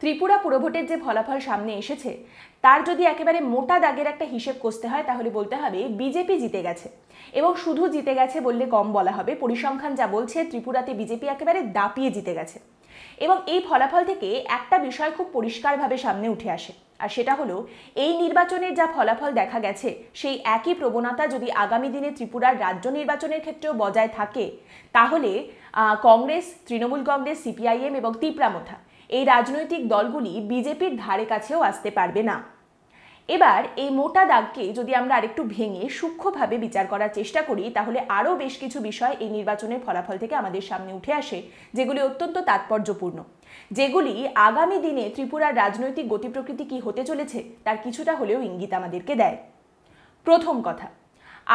ত্রিপুরা পুরভোটের যে ফলাফল সামনে এসেছে তার যদি একেবারে মোটা দাগের একটা হিসেব কষতে হয় তাহলে বলতে হবে বিজেপি জিতে গেছে এবং শুধু জিতে গেছে বললে কম বলা হবে পরিসংখ্যান যা বলছে ত্রিপুরাতে বিজেপি একেবারে দাপিয়ে জিতে গেছে এবং এই ফলাফল থেকে একটা বিষয় খুব পরিষ্কারভাবে সামনে উঠে আসে আর সেটা হলো এই নির্বাচনের যা ফলাফল দেখা গেছে সেই একই প্রবণতা যদি আগামী দিনে ত্রিপুরার রাজ্য নির্বাচনের ক্ষেত্রেও বজায় থাকে তাহলে কংগ্রেস তৃণমূল কংগ্রেস সিপিআইএম এবং তিপ্রামথা এই রাজনৈতিক দলগুলি বিজেপির ধারে কাছেও আসতে পারবে না এবার এই মোটা দাগকে যদি আমরা আরেকটু ভেঙে সূক্ষ্মভাবে বিচার করার চেষ্টা করি তাহলে আরও বেশ কিছু বিষয় এই নির্বাচনের ফলাফল থেকে আমাদের সামনে উঠে আসে যেগুলি অত্যন্ত তাৎপর্যপূর্ণ যেগুলি আগামী দিনে ত্রিপুরার রাজনৈতিক গতিপ্রকৃতি কি হতে চলেছে তার কিছুটা হলেও ইঙ্গিত আমাদেরকে দেয় প্রথম কথা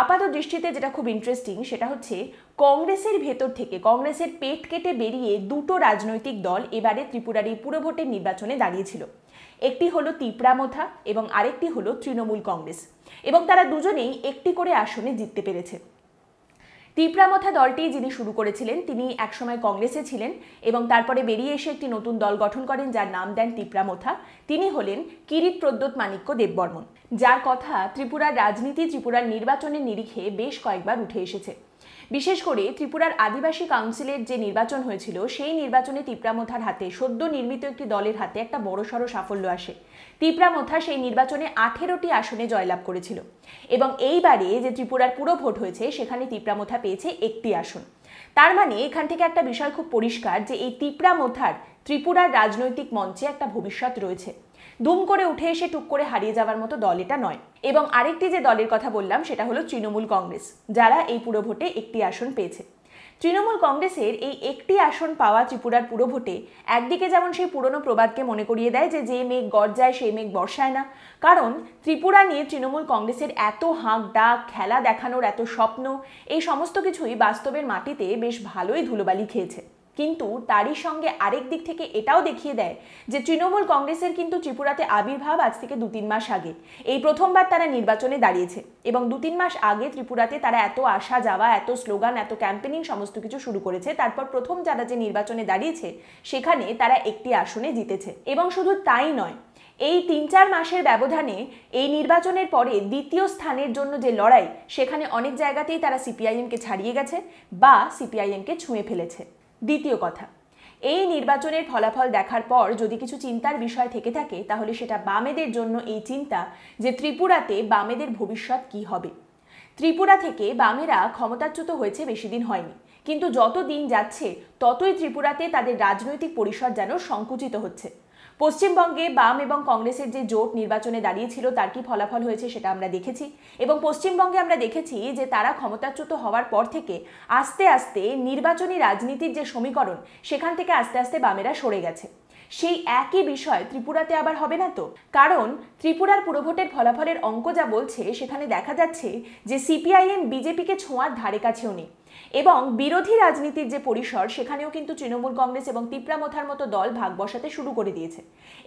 আপাত দৃষ্টিতে যেটা খুব ইন্টারেস্টিং সেটা হচ্ছে কংগ্রেসের ভেতর থেকে কংগ্রেসের পেট কেটে বেরিয়ে দুটো রাজনৈতিক দল এবারে ত্রিপুরার এই পুরভোটের নির্বাচনে দাঁড়িয়েছিল একটি হলো তিপ্রামথা এবং আরেকটি হলো তৃণমূল কংগ্রেস এবং তারা দুজনেই একটি করে আসনে জিততে পেরেছে তিপ্রামথা দলটি যিনি শুরু করেছিলেন তিনি একসময় কংগ্রেসে ছিলেন এবং তারপরে বেরিয়ে এসে একটি নতুন দল গঠন করেন যার নাম দেন তিপ্রামথা তিনি হলেন কিরিট প্রদ্যোত মানিক্য দেববর্মন যার কথা ত্রিপুরার রাজনীতি ত্রিপুরার নির্বাচনের নিরিখে বেশ কয়েকবার উঠে এসেছে বিশেষ করে ত্রিপুরার আদিবাসী কাউন্সিলের যে নির্বাচন হয়েছিল সেই নির্বাচনে তিপ্রামথার হাতে সদ্য নির্মিত একটি দলের হাতে একটা বড়সড় সাফল্য আসে তিপ্রামথা সেই নির্বাচনে আঠেরোটি আসনে জয়লাভ করেছিল এবং এইবারে যে ত্রিপুরার পুরো ভোট হয়েছে সেখানে তিপ্রামথা পেয়েছে একটি আসন তার মানে এখান থেকে একটা বিষয় খুব পরিষ্কার যে এই তিপ্রামথার ত্রিপুরার রাজনৈতিক মঞ্চে একটা ভবিষ্যৎ রয়েছে দুম করে উঠে এসে টুক করে হারিয়ে যাওয়ার মতো দল এটা নয় এবং আরেকটি যে দলের কথা বললাম সেটা হলো তৃণমূল কংগ্রেস যারা এই পুরো ভোটে একটি আসন পেয়েছে তৃণমূল কংগ্রেসের এই একটি আসন পাওয়া ত্রিপুরার পুরো ভোটে একদিকে যেমন সেই পুরনো প্রবাদকে মনে করিয়ে দেয় যে যে মেঘ গর্জায় সেই মেঘ বর্ষায় না কারণ ত্রিপুরা নিয়ে তৃণমূল কংগ্রেসের এত হাঁক ডাক খেলা দেখানোর এত স্বপ্ন এই সমস্ত কিছুই বাস্তবের মাটিতে বেশ ভালোই ধুলোবালি খেয়েছে কিন্তু তারই সঙ্গে আরেক দিক থেকে এটাও দেখিয়ে দেয় যে তৃণমূল কংগ্রেসের কিন্তু ত্রিপুরাতে আবির্ভাব আজ থেকে দু তিন মাস আগে এই প্রথমবার তারা নির্বাচনে দাঁড়িয়েছে এবং দু তিন মাস আগে ত্রিপুরাতে তারা এত আসা যাওয়া এত স্লোগান এত ক্যাম্পেনিং সমস্ত কিছু শুরু করেছে তারপর প্রথম যারা যে নির্বাচনে দাঁড়িয়েছে সেখানে তারা একটি আসনে জিতেছে এবং শুধু তাই নয় এই তিন চার মাসের ব্যবধানে এই নির্বাচনের পরে দ্বিতীয় স্থানের জন্য যে লড়াই সেখানে অনেক জায়গাতেই তারা সিপিআইএমকে ছাড়িয়ে গেছে বা সিপিআইএমকে ছুঁয়ে ফেলেছে দ্বিতীয় কথা এই নির্বাচনের ফলাফল দেখার পর যদি কিছু চিন্তার বিষয় থেকে থাকে তাহলে সেটা বামেদের জন্য এই চিন্তা যে ত্রিপুরাতে বামেদের ভবিষ্যৎ কি হবে ত্রিপুরা থেকে বামেরা ক্ষমতাচ্যুত হয়েছে বেশি দিন হয়নি কিন্তু যত দিন যাচ্ছে ততই ত্রিপুরাতে তাদের রাজনৈতিক পরিসর যেন সংকুচিত হচ্ছে পশ্চিমবঙ্গে বাম এবং কংগ্রেসের যে জোট নির্বাচনে দাঁড়িয়েছিল তার কি ফলাফল হয়েছে সেটা আমরা দেখেছি এবং পশ্চিমবঙ্গে আমরা দেখেছি যে তারা ক্ষমতাচ্যুত হওয়ার পর থেকে আস্তে আস্তে নির্বাচনী রাজনীতির যে সমীকরণ সেখান থেকে আস্তে আস্তে বামেরা সরে গেছে সেই একই বিষয় ত্রিপুরাতে আবার হবে না তো কারণ ত্রিপুরার পুরভোটের ফলাফলের অঙ্ক যা বলছে সেখানে দেখা যাচ্ছে যে সিপিআইএম বিজেপিকে ছোঁয়ার ধারে কাছেও নেই এবং বিরোধী রাজনীতির যে পরিসর সেখানেও কিন্তু তৃণমূল কংগ্রেস এবং তিপ্রামথার মতো দল ভাগ বসাতে শুরু করে দিয়েছে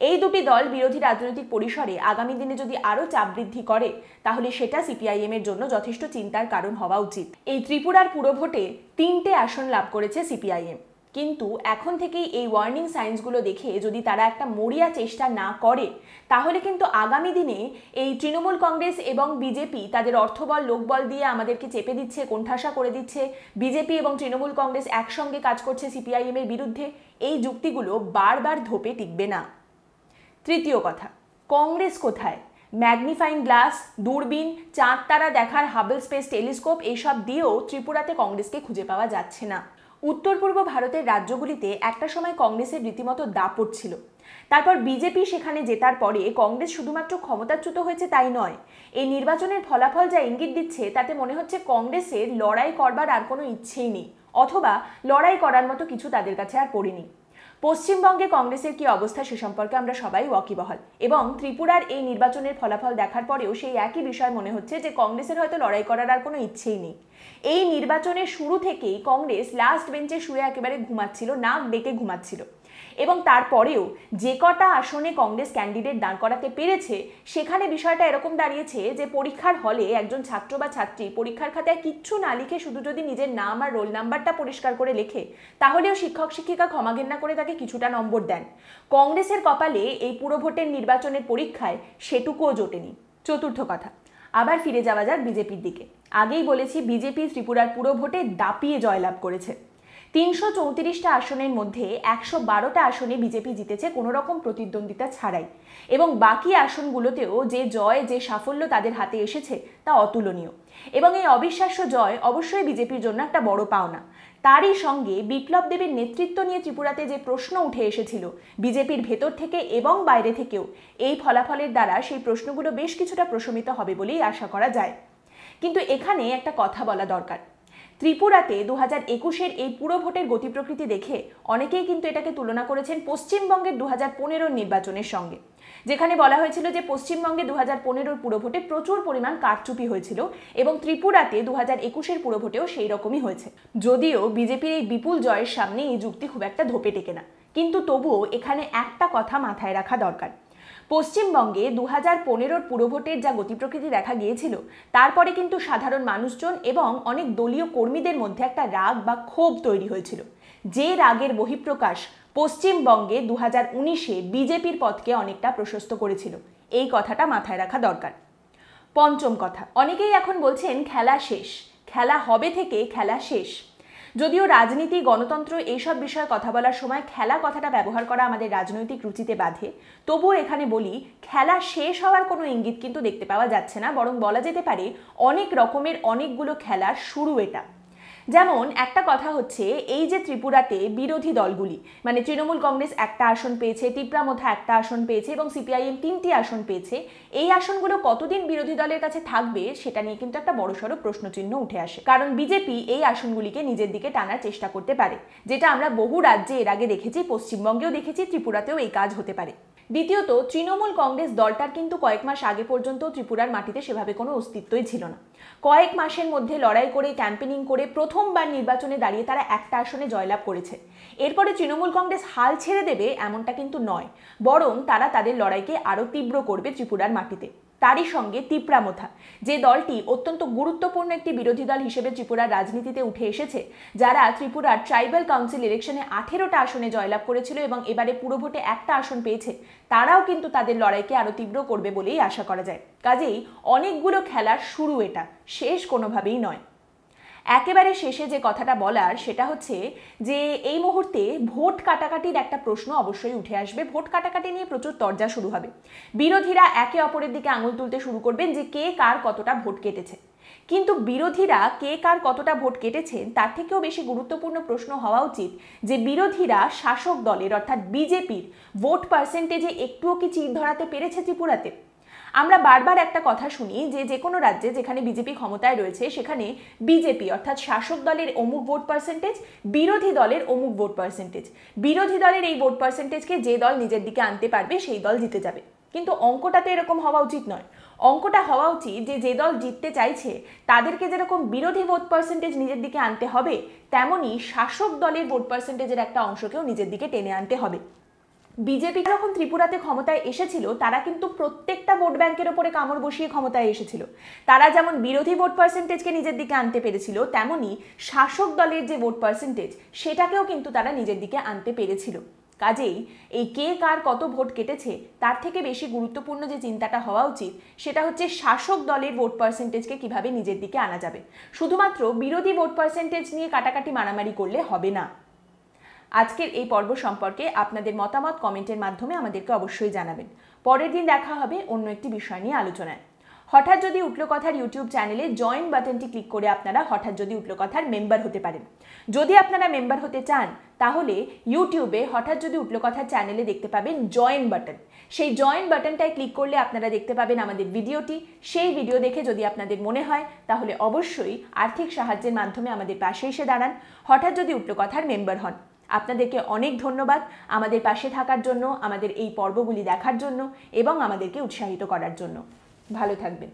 এই দুটি দল বিরোধী রাজনৈতিক পরিসরে আগামী দিনে যদি আরও চাপ বৃদ্ধি করে তাহলে সেটা সিপিআইএম এর জন্য যথেষ্ট চিন্তার কারণ হওয়া উচিত এই ত্রিপুরার পুরভোটে তিনটে আসন লাভ করেছে সিপিআইএম কিন্তু এখন থেকেই এই ওয়ার্নিং সাইন্সগুলো দেখে যদি তারা একটা মরিয়া চেষ্টা না করে তাহলে কিন্তু আগামী দিনে এই তৃণমূল কংগ্রেস এবং বিজেপি তাদের অর্থবল লোকবল দিয়ে আমাদেরকে চেপে দিচ্ছে কোণঠাসা করে দিচ্ছে বিজেপি এবং তৃণমূল কংগ্রেস একসঙ্গে কাজ করছে সিপিআইএমের বিরুদ্ধে এই যুক্তিগুলো বারবার ধোপে টিকবে না তৃতীয় কথা কংগ্রেস কোথায় ম্যাগনিফাইং গ্লাস দূরবীন চাঁদ তারা দেখার হাবল স্পেস টেলিস্কোপ এইসব দিয়েও ত্রিপুরাতে কংগ্রেসকে খুঁজে পাওয়া যাচ্ছে না উত্তর পূর্ব ভারতের রাজ্যগুলিতে একটা সময় কংগ্রেসের রীতিমতো দাপট ছিল তারপর বিজেপি সেখানে জেতার পরে কংগ্রেস শুধুমাত্র ক্ষমতাচ্যুত হয়েছে তাই নয় এই নির্বাচনের ফলাফল যা ইঙ্গিত দিচ্ছে তাতে মনে হচ্ছে কংগ্রেসের লড়াই করবার আর কোনো ইচ্ছেই নেই অথবা লড়াই করার মতো কিছু তাদের কাছে আর পড়েনি পশ্চিমবঙ্গে কংগ্রেসের কি অবস্থা সে সম্পর্কে আমরা সবাই ওয়াকিবহাল এবং ত্রিপুরার এই নির্বাচনের ফলাফল দেখার পরেও সেই একই বিষয় মনে হচ্ছে যে কংগ্রেসের হয়তো লড়াই করার আর কোনো ইচ্ছেই নেই এই নির্বাচনের শুরু থেকেই কংগ্রেস লাস্ট বেঞ্চে শুয়ে একেবারে ঘুমাচ্ছিল না ডেকে ঘুমাচ্ছিল এবং তারপরেও যে কটা আসনে কংগ্রেস ক্যান্ডিডেট দাঁড় করাতে পেরেছে সেখানে বিষয়টা এরকম দাঁড়িয়েছে যে পরীক্ষার হলে একজন ছাত্র বা ছাত্রী পরীক্ষার খাতায় কিচ্ছু না লিখে শুধু যদি নিজের নাম আর রোল নাম্বারটা পরিষ্কার করে লেখে তাহলেও শিক্ষক শিক্ষিকা ক্ষমাঘেন্না করে তাকে কিছুটা নম্বর দেন কংগ্রেসের কপালে এই পুরভোটের নির্বাচনের পরীক্ষায় সেটুকুও জোটেনি চতুর্থ কথা আবার ফিরে যাওয়া যাক বিজেপির দিকে আগেই বলেছি বিজেপি ত্রিপুরার পুরো ভোটে দাপিয়ে জয়লাভ করেছে তিনশো চৌত্রিশটা আসনের মধ্যে একশো বারোটা আসনে বিজেপি জিতেছে কোনো রকম প্রতিদ্বন্দ্বিতা ছাড়াই এবং বাকি আসনগুলোতেও যে জয় যে সাফল্য তাদের হাতে এসেছে তা অতুলনীয় এবং এই অবিশ্বাস্য জয় অবশ্যই বিজেপির জন্য একটা বড় পাওনা তারই সঙ্গে বিপ্লব দেবের নেতৃত্ব নিয়ে ত্রিপুরাতে যে প্রশ্ন উঠে এসেছিল বিজেপির ভেতর থেকে এবং বাইরে থেকেও এই ফলাফলের দ্বারা সেই প্রশ্নগুলো বেশ কিছুটা প্রশমিত হবে বলেই আশা করা যায় কিন্তু এখানে একটা কথা বলা দরকার ত্রিপুরাতে দু হাজার একুশের এই পুরো ভোটের গতি প্রকৃতি দেখে অনেকেই কিন্তু এটাকে তুলনা করেছেন পশ্চিমবঙ্গের দু হাজার পনেরোর নির্বাচনের সঙ্গে যেখানে বলা হয়েছিল যে পশ্চিমবঙ্গে দু হাজার পনেরোর ভোটে প্রচুর পরিমাণ কারচুপি হয়েছিল এবং ত্রিপুরাতে দু হাজার একুশের ভোটেও সেই রকমই হয়েছে যদিও বিজেপির এই বিপুল জয়ের সামনে এই যুক্তি খুব একটা ধোপে টেকে না কিন্তু তবুও এখানে একটা কথা মাথায় রাখা দরকার পশ্চিমবঙ্গে দু হাজার পনেরোর পুরভোটের যা গতি প্রকৃতি দেখা গিয়েছিল তারপরে কিন্তু সাধারণ মানুষজন এবং অনেক দলীয় কর্মীদের মধ্যে একটা রাগ বা ক্ষোভ তৈরি হয়েছিল যে রাগের বহিঃপ্রকাশ পশ্চিমবঙ্গে দু হাজার উনিশে বিজেপির পথকে অনেকটা প্রশস্ত করেছিল এই কথাটা মাথায় রাখা দরকার পঞ্চম কথা অনেকেই এখন বলছেন খেলা শেষ খেলা হবে থেকে খেলা শেষ যদিও রাজনীতি গণতন্ত্র এইসব বিষয়ে কথা বলার সময় খেলা কথাটা ব্যবহার করা আমাদের রাজনৈতিক রুচিতে বাধে তবুও এখানে বলি খেলা শেষ হওয়ার কোনো ইঙ্গিত কিন্তু দেখতে পাওয়া যাচ্ছে না বরং বলা যেতে পারে অনেক রকমের অনেকগুলো খেলার শুরু এটা যেমন একটা কথা হচ্ছে এই যে ত্রিপুরাতে বিরোধী দলগুলি মানে তৃণমূল কংগ্রেস একটা আসন পেয়েছে টিপ্রামথা একটা আসন পেয়েছে এবং সিপিআইএম তিনটি আসন পেয়েছে এই আসনগুলো কতদিন বিরোধী দলের কাছে থাকবে সেটা নিয়ে কিন্তু একটা বড়সড় প্রশ্নচিহ্ন উঠে আসে কারণ বিজেপি এই আসনগুলিকে নিজের দিকে টানার চেষ্টা করতে পারে যেটা আমরা বহু রাজ্যে এর আগে দেখেছি পশ্চিমবঙ্গেও দেখেছি ত্রিপুরাতেও এই কাজ হতে পারে দ্বিতীয়ত তৃণমূল কংগ্রেস দলটার কিন্তু কয়েক মাস আগে পর্যন্ত ত্রিপুরার মাটিতে সেভাবে কোনো অস্তিত্বই ছিল না কয়েক মাসের মধ্যে লড়াই করে ক্যাম্পেনিং করে প্রথমবার নির্বাচনে দাঁড়িয়ে তারা একটা আসনে জয়লাভ করেছে এরপরে তৃণমূল কংগ্রেস হাল ছেড়ে দেবে এমনটা কিন্তু নয় বরং তারা তাদের লড়াইকে আরও তীব্র করবে ত্রিপুরার মাটিতে তারই সঙ্গে তিপ্রামথা যে দলটি অত্যন্ত গুরুত্বপূর্ণ একটি বিরোধী দল হিসেবে ত্রিপুরার রাজনীতিতে উঠে এসেছে যারা ত্রিপুরার ট্রাইবাল কাউন্সিল ইলেকশনে আঠেরোটা আসনে জয়লাভ করেছিল এবং এবারে ভোটে একটা আসন পেয়েছে তারাও কিন্তু তাদের লড়াইকে আরও তীব্র করবে বলেই আশা করা যায় কাজেই অনেকগুলো খেলার শুরু এটা শেষ কোনোভাবেই নয় একেবারে শেষে যে কথাটা বলার সেটা হচ্ছে যে এই মুহূর্তে ভোট কাটাকাটির একটা প্রশ্ন অবশ্যই উঠে আসবে ভোট কাটাকাটি নিয়ে প্রচুর তর্জা শুরু হবে বিরোধীরা একে অপরের দিকে আঙুল তুলতে শুরু করবেন যে কে কার কতটা ভোট কেটেছে কিন্তু বিরোধীরা কে কার কতটা ভোট কেটেছেন তার থেকেও বেশি গুরুত্বপূর্ণ প্রশ্ন হওয়া উচিত যে বিরোধীরা শাসক দলের অর্থাৎ বিজেপির ভোট পার্সেন্টেজে একটুও কি চির ধরাতে পেরেছে ত্রিপুরাতে আমরা বারবার একটা কথা শুনি যে যে কোনো রাজ্যে যেখানে বিজেপি ক্ষমতায় রয়েছে সেখানে বিজেপি অর্থাৎ শাসক দলের অমুক ভোট পার্সেন্টেজ বিরোধী দলের অমুক ভোট পার্সেন্টেজ বিরোধী দলের এই ভোট পার্সেন্টেজকে যে দল নিজের দিকে আনতে পারবে সেই দল জিতে যাবে কিন্তু অঙ্কটা তো এরকম হওয়া উচিত নয় অঙ্কটা হওয়া উচিত যে যে দল জিততে চাইছে তাদেরকে যেরকম বিরোধী ভোট পার্সেন্টেজ নিজের দিকে আনতে হবে তেমনই শাসক দলের ভোট পার্সেন্টেজের একটা অংশকেও নিজের দিকে টেনে আনতে হবে বিজেপি যখন ত্রিপুরাতে ক্ষমতায় এসেছিল তারা কিন্তু প্রত্যেকটা ভোট ব্যাংকের ওপরে কামড় বসিয়ে ক্ষমতায় এসেছিল তারা যেমন বিরোধী ভোট পার্সেন্টেজকে নিজের দিকে আনতে পেরেছিল তেমনি শাসক দলের যে ভোট পার্সেন্টেজ সেটাকেও কিন্তু তারা নিজের দিকে আনতে পেরেছিল কাজেই এই কে কার কত ভোট কেটেছে তার থেকে বেশি গুরুত্বপূর্ণ যে চিন্তাটা হওয়া উচিত সেটা হচ্ছে শাসক দলের ভোট পার্সেন্টেজকে কিভাবে নিজের দিকে আনা যাবে শুধুমাত্র বিরোধী ভোট পার্সেন্টেজ নিয়ে কাটাকাটি মারামারি করলে হবে না আজকের এই পর্ব সম্পর্কে আপনাদের মতামত কমেন্টের মাধ্যমে আমাদেরকে অবশ্যই জানাবেন পরের দিন দেখা হবে অন্য একটি বিষয় নিয়ে আলোচনায় হঠাৎ যদি উঠলো কথার ইউটিউব চ্যানেলে জয়েন বাটনটি ক্লিক করে আপনারা হঠাৎ যদি উঠলো কথার মেম্বার হতে পারেন যদি আপনারা মেম্বার হতে চান তাহলে ইউটিউবে হঠাৎ যদি উঠলো কথার চ্যানেলে দেখতে পাবেন জয়েন বাটন সেই জয়েন বাটনটায় ক্লিক করলে আপনারা দেখতে পাবেন আমাদের ভিডিওটি সেই ভিডিও দেখে যদি আপনাদের মনে হয় তাহলে অবশ্যই আর্থিক সাহায্যের মাধ্যমে আমাদের পাশে এসে দাঁড়ান হঠাৎ যদি উঠলো কথার মেম্বার হন আপনাদেরকে অনেক ধন্যবাদ আমাদের পাশে থাকার জন্য আমাদের এই পর্বগুলি দেখার জন্য এবং আমাদেরকে উৎসাহিত করার জন্য ভালো থাকবেন